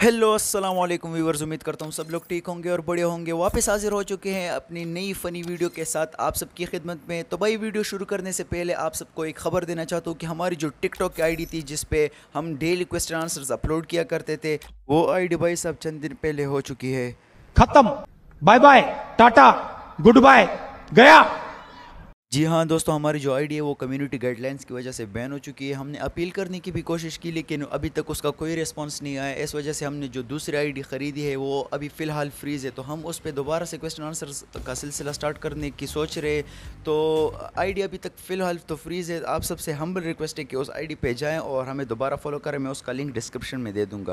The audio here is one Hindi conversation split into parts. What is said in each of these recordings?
हेलो अस्सलाम वालेकुम व्यूवर्स उम्मीद करता हूँ सब लोग ठीक होंगे और बड़े होंगे वापस हाजिर हो चुके हैं अपनी नई फ़नी वीडियो के साथ आप सबकी खिदमत में तो भाई वीडियो शुरू करने से पहले आप सबको एक ख़बर देना चाहता हूँ कि हमारी जो टिकटॉक की आईडी थी जिस पे हम डेली क्वेश्चन आंसर्स अपलोड किया करते थे वो डी भाई सब चंद दिन पहले हो चुकी है ख़त्म bye bye tata goodbye गया जी हाँ दोस्तों हमारी जो आईडी है वो कम्युनिटी गाइडलाइंस की वजह से बैन हो चुकी है हमने अपील करने की भी कोशिश की लेकिन अभी तक उसका कोई रिस्पांस नहीं आया इस वजह से हमने जो दूसरी आईडी ख़रीदी है वो अभी फ़िलहाल फ्रीज़ है तो हम उस पर दोबारा से क्वेश्चन आंसर का सिलसिला स्टार्ट करने की सोच रहे तो आई अभी तक फ़िलहाल तो फ्रीज़ है आप सबसे हम्बल रिक्वेस्ट है कि उस आई डी जाएँ और हमें दोबारा फॉलो करें मैं उसका लिंक डिस्क्रिप्शन में दे दूँगा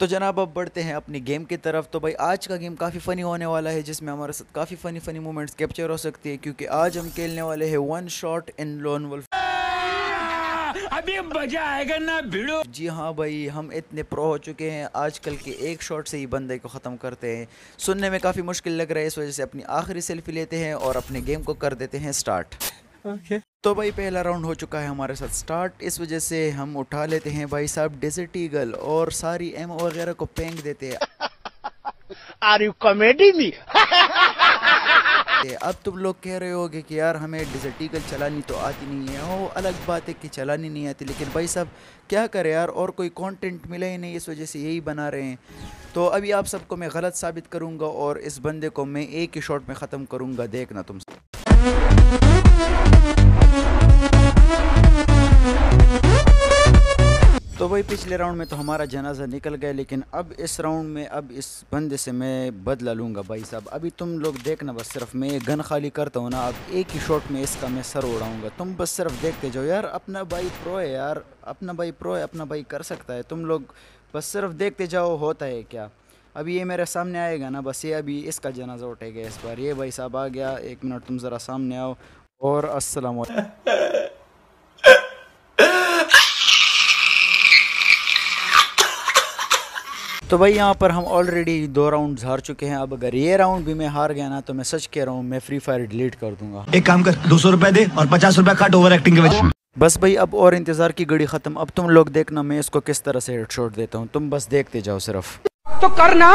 तो जनाब अब बढ़ते हैं अपनी गेम की तरफ तो भाई आज का गेम काफ़ी फ़नी होने वाला है जिसमें हमारे साथ काफ़ी फ़नी फ़नी मोमेंट्स कैप्चर हो सकती है क्योंकि आज हम खेलने वाले हैं one shot in lone wolf अभी मजा आएगा ना भिड़ो जी हाँ भाई हम इतने प्रो हो चुके हैं आजकल के एक शॉट से ही बंदे को ख़त्म करते हैं सुनने में काफ़ी मुश्किल लग रहा है इस वजह से अपनी आखिरी सेल्फी लेते हैं और अपने गेम को कर देते हैं स्टार्ट ओके okay. तो भाई पहला राउंड हो चुका है हमारे साथ स्टार्ट इस वजह से हम उठा लेते हैं भाई साहब डेजर्ट ईगल और सारी एम वगैरह को फेंक देते हैं आर यू कॉमेडी मी अब तुम लोग कह रहे हो कि यार हमें डेजर्ट ईगल चलानी तो आती नहीं है वो अलग बात है कि चलानी नहीं आती लेकिन भाई साहब क्या करें यार और कोई कंटेंट मिला ही नहीं इस वजह से यही बना रहे हैं तो अभी आप सबको मैं गलत साबित करूंगा और इस बंदे को मैं एक ही शॉट में ख़त्म करूंगा देखना तुम वही पिछले राउंड में तो हमारा जनाजा निकल गया लेकिन अब इस राउंड में अब इस बंदे से मैं बदला लूँगा भाई साहब अभी तुम लोग देखना बस सिर्फ मैं गन खाली करता हूँ ना अब एक ही शॉट में इसका मैं सर उड़ाऊँगा तुम बस सिर्फ देखते जाओ यार अपना भाई प्रो है यार अपना भाई प्रो है अपना भाई कर सकता है तुम लोग बस सिर्फ देखते जाओ होता है क्या अभी ये मेरे सामने आएगा ना बस ये अभी इसका जनाजा उठेगा इस बार ये भाई साहब आ गया एक मिनट तुम ज़रा सामने आओ और असलम तो भाई यहाँ पर हम ऑलरेडी दो राउंड हार चुके हैं अब अगर ये राउंड भी मैं हार गया ना तो मैं सच कह रहा हूँ मैं फ्री फायर डिलीट कर दूंगा एक काम कर दो सौ दे और पचास रुपए कट ओवर एक्टिंग के बस भाई अब और इंतजार की घड़ी खत्म अब तुम लोग देखना मैं इसको किस तरह से हेड देता हूँ तुम बस देखते जाओ सिर्फ तो करना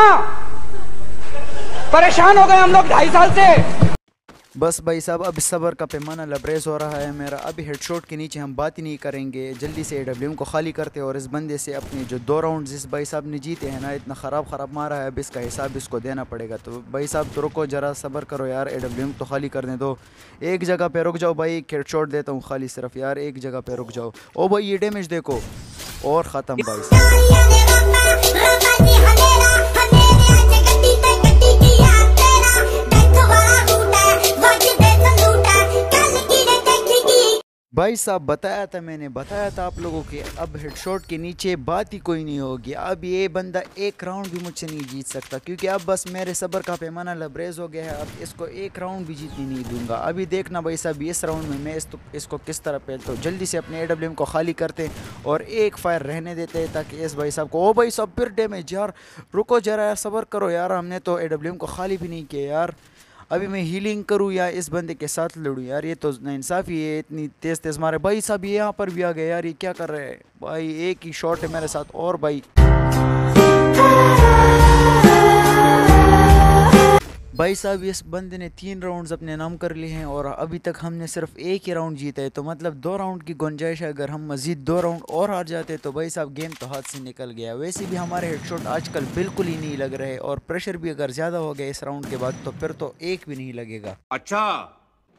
परेशान हो गए हम लोग ढाई साल से बस भाई साहब अब सबर का पैमाना लबरेज हो रहा है मेरा अभी हेडशॉट के नीचे हम बात ही नहीं करेंगे जल्दी से ए को खाली करते और इस बंदे से अपने जो दो राउंड जिस भाई साहब ने जीते हैं ना इतना ख़राब ख़राब मारा है अब इसका हिसाब इसको देना पड़ेगा तो भाई साहब तो रुको ज़रा सबर करो यार ए तो खाली कर दें दो एक जगह पर रुक जाओ भाई एक शॉट देता हूँ खाली सिर्फ यार एक जगह पर रुक जाओ ओ भाई ये डैमेज देखो और ख़त्म भाई साहब भाई साहब बताया था मैंने बताया था आप लोगों के अब हेडशॉट के नीचे बात ही कोई नहीं होगी अब ये बंदा एक राउंड भी मुझसे नहीं जीत सकता क्योंकि अब बस मेरे सब्र का पैमाना लबरेज हो गया है अब इसको एक राउंड भी जीतने नहीं दूंगा अभी देखना भाई साहब इस राउंड में मैं इस तो, इसको किस तरह पहलता हूँ जल्दी से अपने ए को खाली करते हैं और एक फायर रहने देते ताकि इस भाई साहब को ओ भाई साहब फिर डेमेज यार रुको जरा यार सब्र करो यार हमने तो ए को खाली भी नहीं किया यार अभी मैं हीलिंग करूँ या इस बंदे के साथ लड़ूँ यार ये तो नाइंसाफ़ी है इतनी तेज़ तेज़ मारे भाई साहब ये यहाँ पर भी आ गए यार ये क्या कर रहे हैं भाई एक ही शॉट है मेरे साथ और भाई भाई साहब इस बंदे ने तीन राउंड्स अपने नाम कर लिए हैं और अभी तक हमने सिर्फ एक ही राउंड जीता है तो मतलब दो राउंड की गुंजाइश है अगर हम मज़ीद दो राउंड और हार जाते हैं तो भाई साहब गेम तो हाथ से निकल गया वैसे भी हमारे हेडशॉट आजकल बिल्कुल ही नहीं लग रहे और प्रेशर भी अगर ज़्यादा हो गया इस राउंड के बाद तो फिर तो एक भी नहीं लगेगा अच्छा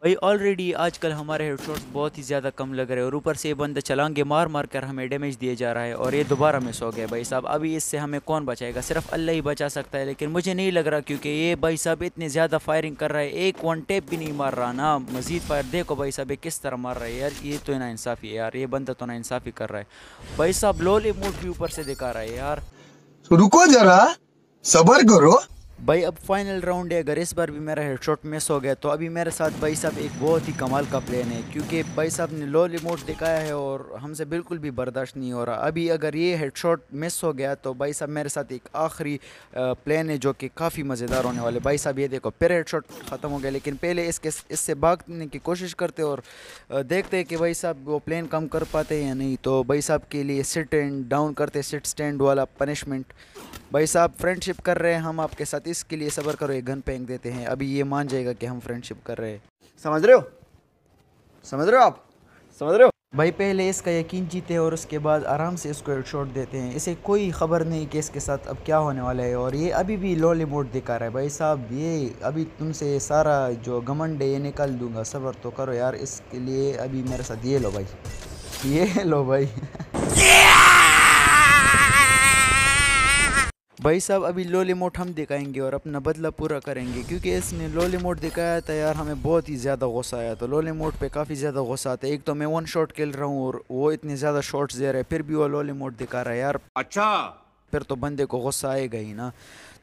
भाई ऑलरेडी आजकल हमारे हेडशॉट्स बहुत ही ज़्यादा कम लग रहे हैं और ऊपर से ये बंदा चलांगे मार मार कर हमें डैमेज दिए जा रहा है और ये दोबारा मिस हो गया भाई साहब अभी इससे हमें कौन बचाएगा सिर्फ अल्लाह ही बचा सकता है लेकिन मुझे नहीं लग रहा क्योंकि ये भाई साहब इतने ज़्यादा फायरिंग कर रहा है एक वन टेप भी नहीं मार रहा ना मजीद फायर देखो भाई साहब ये किस तरह मार रहा है यार ये तो ना इंसाफ़ी है यार ये बंदा तो ना इंसाफ़ी कर रहा है भाई साहब लोले मूड भी ऊपर से दिखा रहा है यार रुको जरा सबर करो भाई अब फाइनल राउंड है अगर इस बार भी मेरा हेडशॉट मिस हो गया तो अभी मेरे साथ भाई साहब एक बहुत ही कमाल का प्लान है क्योंकि भाई साहब ने लो रिमोट दिखाया है और हमसे बिल्कुल भी बर्दाश्त नहीं हो रहा अभी अगर ये हेडशॉट मिस हो गया तो भाई साहब मेरे साथ एक आखिरी प्लान है जो कि काफ़ी मज़ेदार होने वाले भाई साहब ये देखो फिर शॉट ख़त्म हो गया लेकिन पहले इसके इससे भागने की कोशिश करते और देखते हैं कि भाई साहब वो प्लान कम कर पाते या नहीं तो भाई साहब के लिए सिट एंड डाउन करते सिट स्टैंड वाला पनिशमेंट भाई साहब फ्रेंडशिप कर रहे हैं हम आपके साथ साथ इसके लिए सबर करो एक घन पैंक देते हैं अभी ये मान जाएगा कि हम फ्रेंडशिप कर रहे हैं समझ रहे हो समझ रहे हो आप समझ रहे हो भाई पहले इसका यकीन जीते हैं और उसके बाद आराम से इसको शॉट देते हैं इसे कोई खबर नहीं कि इसके साथ अब क्या होने वाला है और ये अभी भी लॉली मोड दिखा रहा है भाई साहब ये अभी तुमसे ये सारा जो घमंड है ये निकाल दूंगा सबर तो करो यार इसके लिए अभी मेरे साथ ये लो भाई ये लो भाई भाई साहब अभी लो लिमोट हम दिखाएंगे और अपना बदला पूरा करेंगे क्योंकि इसने लो लिमोट दिखाया था यार हमें बहुत ही ज़्यादा गुस्सा आया तो लो लिमोट पे काफ़ी ज़्यादा गुस्सा आता है एक तो मैं वन शॉट खेल रहा हूँ और वो इतने ज़्यादा शॉट्स दे रहे हैं फिर भी वो लो लिमोट दिखा रहा है यार अच्छा फिर तो बंदे को गुस्सा आएगा ही ना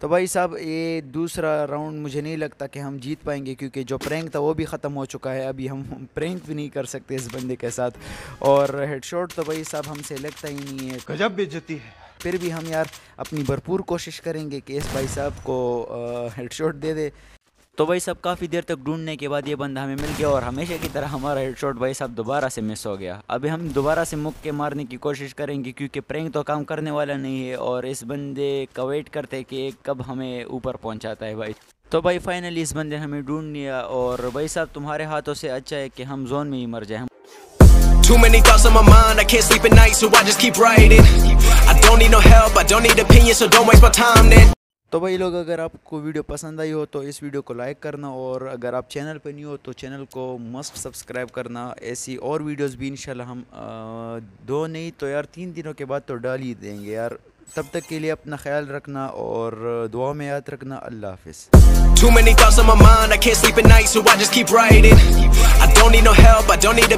तो भाई साहब ये दूसरा राउंड मुझे नहीं लगता कि हम जीत पाएंगे क्योंकि जो प्रैंक था वो भी ख़त्म हो चुका है अभी हम प्रैंक भी नहीं कर सकते इस बंदे के साथ और हेडशॉट तो भाई साहब हमसे लगता ही नहीं है गजब बेचती है फिर भी हम यार अपनी भरपूर कोशिश करेंगे कि इस भाई साहब को हेडशॉट दे दे तो भाई साहब काफ़ी देर तक ढूंढने के बाद ये बंदा हमें मिल गया और हमेशा की तरह हमारा हेडशॉट भाई साहब दोबारा से मिस हो गया अभी हम दोबारा से मुक्के मारने की कोशिश करेंगे क्योंकि प्रैंक तो काम करने वाला नहीं है और इस बंदे का वेट करते कि कब हमें ऊपर पहुँचाता है भाई तो भाई फाइनली इस बंदे ने हमें ढूंढ लिया और भाई साहब तुम्हारे हाथों से अच्छा है कि हम जोन में ही मर जाए Too many thoughts on my mind, I can't sleep at night, so I just keep writing. don't need no help, I don't need opinions, so don't waste my time then. तो भाई लोग अगर आपको वीडियो पसंद आई हो तो इस वीडियो को लाइक करना और अगर आप चैनल पर नहीं हो तो चैनल को मस्ट सब्सक्राइब करना ऐसी और वीडियोस भी इंशाल्लाह हम आ, दो नहीं तो यार तीन दिनों के बाद तो डाल ही देंगे यार तब तक के लिए अपना ख्याल रखना और दुआ में याद रखना अल्लाह हाफिज